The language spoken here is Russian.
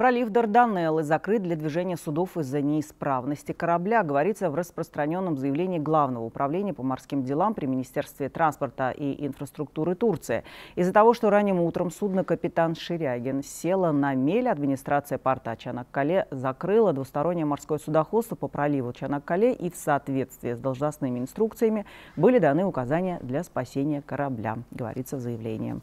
Пролив Дарданеллы закрыт для движения судов из-за неисправности корабля, говорится в распространенном заявлении Главного управления по морским делам при Министерстве транспорта и инфраструктуры Турции. Из-за того, что ранним утром судно «Капитан Ширягин» село на мель, администрация порта Чанаккале закрыла двустороннее морское судоходство по проливу Чанаккале и в соответствии с должностными инструкциями были даны указания для спасения корабля, говорится в заявлении.